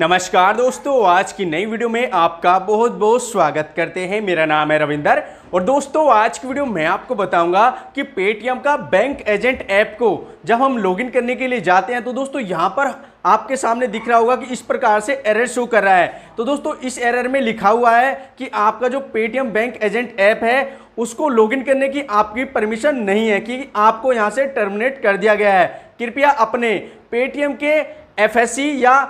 नमस्कार दोस्तों आज की नई वीडियो में आपका बहुत बहुत स्वागत करते हैं मेरा नाम है रविंदर और दोस्तों आज की वीडियो में आपको बताऊंगा कि पेटीएम का बैंक एजेंट ऐप को जब हम लॉगिन करने के लिए जाते हैं तो दोस्तों यहाँ पर आपके सामने दिख रहा होगा कि इस प्रकार से एरर शो कर रहा है तो दोस्तों इस एरर में लिखा हुआ है कि आपका जो पेटीएम बैंक एजेंट ऐप है उसको लॉगिन करने की आपकी परमिशन नहीं है कि आपको यहाँ से टर्मिनेट कर दिया गया है कृपया अपने पेटीएम के एफ या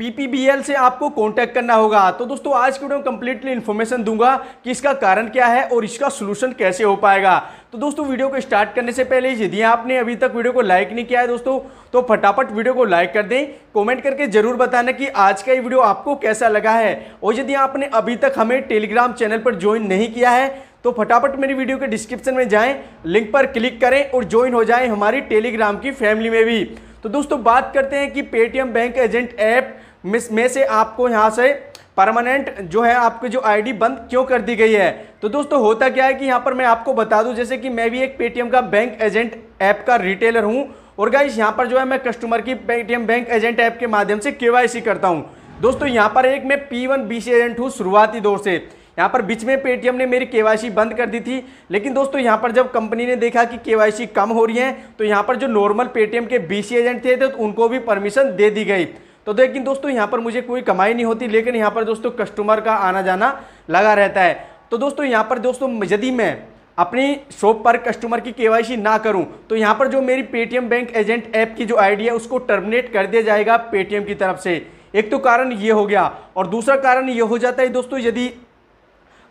पीपीबीएल से आपको कांटेक्ट करना होगा तो दोस्तों आज की वीडियो में कंप्लीटली इन्फॉर्मेशन दूंगा कि इसका कारण क्या है और इसका सोल्यूशन कैसे हो पाएगा तो दोस्तों वीडियो को स्टार्ट करने से पहले यदि आपने अभी तक वीडियो को लाइक नहीं किया है दोस्तों तो फटाफट वीडियो को लाइक कर दें कमेंट करके जरूर बताना कि आज का ये वीडियो आपको कैसा लगा है और यदि आपने अभी तक हमें टेलीग्राम चैनल पर ज्वाइन नहीं किया है तो फटाफट मेरी वीडियो के डिस्क्रिप्शन में जाएँ लिंक पर क्लिक करें और ज्वाइन हो जाएँ हमारी टेलीग्राम की फैमिली में भी तो दोस्तों बात करते हैं कि पेटीएम बैंक एजेंट ऐप में से आपको यहाँ से परमानेंट जो है आपकी जो आईडी बंद क्यों कर दी गई है तो दोस्तों होता क्या है कि यहाँ पर मैं आपको बता दूँ जैसे कि मैं भी एक पेटीएम का बैंक एजेंट ऐप का रिटेलर हूँ और गाइस यहाँ पर जो है मैं कस्टमर की पेटीएम बैंक एजेंट ऐप के माध्यम से के करता हूँ दोस्तों यहाँ पर एक मैं पी वन एजेंट हूँ शुरुआती दौर से यहाँ पर बीच में पेटीएम ने मेरी केवाईसी बंद कर दी थी लेकिन दोस्तों यहाँ पर जब कंपनी ने देखा कि केवाईसी कम हो रही है तो यहाँ पर जो नॉर्मल पेटीएम के बीसी एजेंट थे तो उनको भी परमिशन दे दी गई तो देखिए दोस्तों यहाँ पर मुझे कोई कमाई नहीं होती लेकिन यहाँ पर दोस्तों कस्टमर का आना जाना लगा रहता है तो दोस्तों यहाँ पर दोस्तों यदि मैं अपनी शॉप पर कस्टमर की केवाईसी ना करूं तो यहाँ पर जो मेरी पेटीएम बैंक एजेंट ऐप की जो आईडी है उसको टर्मिनेट कर दिया जाएगा पेटीएम की तरफ से एक तो कारण ये हो गया और दूसरा कारण ये हो जाता है दोस्तों यदि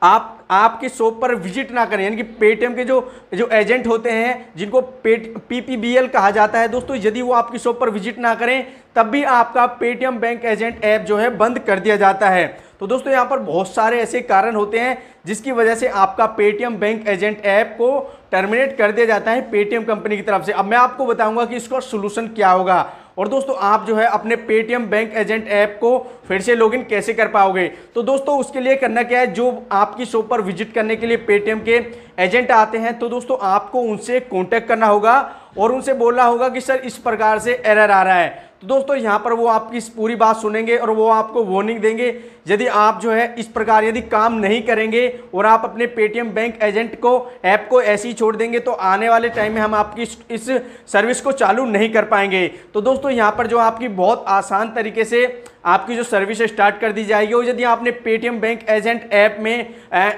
आप आपके शॉप पर विजिट ना करें यानी कि पेटीएम के जो जो एजेंट होते हैं जिनको पेट पीपीबीएल कहा जाता है दोस्तों यदि वो आपकी शॉप पर विजिट ना करें तब भी आपका पेटीएम बैंक एजेंट ऐप जो है बंद कर दिया जाता है तो दोस्तों यहाँ पर बहुत सारे ऐसे कारण होते हैं जिसकी वजह से आपका पेटीएम बैंक एजेंट ऐप को टर्मिनेट कर दिया जाता है पेटीएम कंपनी की तरफ से अब मैं आपको बताऊंगा कि इसका सोल्यूशन क्या होगा और दोस्तों आप जो है अपने पेटीएम बैंक एजेंट ऐप को फिर से लॉगिन कैसे कर पाओगे तो दोस्तों उसके लिए करना क्या है जो आपकी शॉप पर विजिट करने के लिए पेटीएम के एजेंट आते हैं तो दोस्तों आपको उनसे कॉन्टैक्ट करना होगा और उनसे बोलना होगा कि सर इस प्रकार से एरर आ रहा है तो दोस्तों यहाँ पर वो आपकी पूरी बात सुनेंगे और वो आपको वार्निंग देंगे यदि आप जो है इस प्रकार यदि काम नहीं करेंगे और आप अपने पेटीएम बैंक एजेंट को ऐप को ऐसे ही छोड़ देंगे तो आने वाले टाइम में हम आपकी इस सर्विस को चालू नहीं कर पाएंगे तो दोस्तों यहाँ पर जो आपकी बहुत आसान तरीके से आपकी जो सर्विस स्टार्ट कर दी जाएगी और यदि आपने पेटीएम बैंक एजेंट ऐप में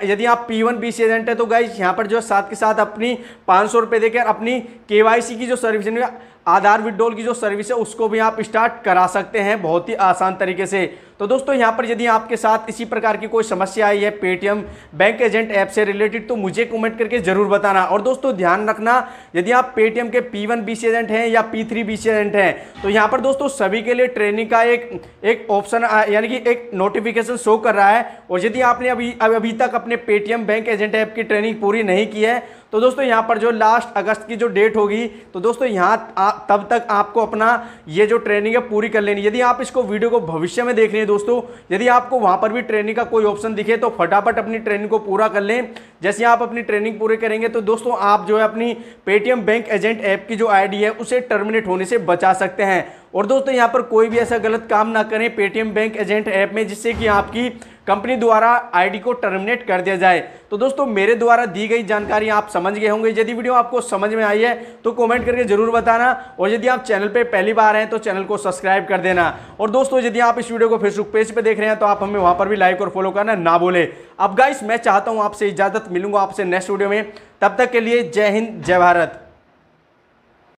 यदि आप P one B C agent है तो गाइज यहाँ पर जो है साथ के साथ अपनी पाँच सौ रुपये देकर अपनी के वाई सी की जो सर्विस आधार विड्रोल की जो सर्विस है उसको भी आप स्टार्ट करा सकते हैं बहुत ही आसान तरीके से तो दोस्तों यहाँ पर यदि आपके साथ इसी प्रकार की कोई समस्या आई है पेटीएम बैंक एजेंट ऐप से रिलेटेड तो मुझे कमेंट करके ज़रूर बताना और दोस्तों ध्यान रखना यदि आप पेटीएम के पी वन बीसी एजेंट हैं या पी थ्री बीसी एजेंट हैं तो यहाँ पर दोस्तों सभी के लिए ट्रेनिंग का एक एक ऑप्शन यानी कि एक नोटिफिकेशन शो कर रहा है और यदि आपने अभी अभी तक अपने पेटीएम बैंक एजेंट ऐप की ट्रेनिंग पूरी नहीं की है तो दोस्तों यहाँ पर जो लास्ट अगस्त की जो डेट होगी तो दोस्तों यहाँ तब तक आपको अपना ये जो ट्रेनिंग है पूरी कर लेनी यदि आप इसको वीडियो को भविष्य में देख रहे हैं दोस्तों यदि आपको वहां पर भी ट्रेनिंग का कोई ऑप्शन दिखे तो फटाफट अपनी ट्रेनिंग को पूरा कर लें जैसे आप अपनी ट्रेनिंग पूरी करेंगे तो दोस्तों आप जो है अपनी पेटीएम बैंक एजेंट ऐप की जो आईडी है उसे टर्मिनेट होने से बचा सकते हैं और दोस्तों यहाँ पर कोई भी ऐसा गलत काम ना करें पेटीएम बैंक एजेंट ऐप में जिससे कि आपकी कंपनी द्वारा आईडी को टर्मिनेट कर दिया जाए तो दोस्तों मेरे द्वारा दी गई जानकारी आप समझ गए होंगे यदि वीडियो आपको समझ में आई है तो कमेंट करके ज़रूर बताना और यदि आप चैनल पे पहली बार हैं तो चैनल को सब्सक्राइब कर देना और दोस्तों यदि आप इस वीडियो को फेसबुक पेज पे देख रहे हैं तो आप हमें वहाँ पर भी लाइक और फॉलो करना ना बोले अब गाइस मैं चाहता हूँ आपसे इजाज़त मिलूंगा आपसे नेक्स्ट वीडियो में तब तक के लिए जय हिंद जय भारत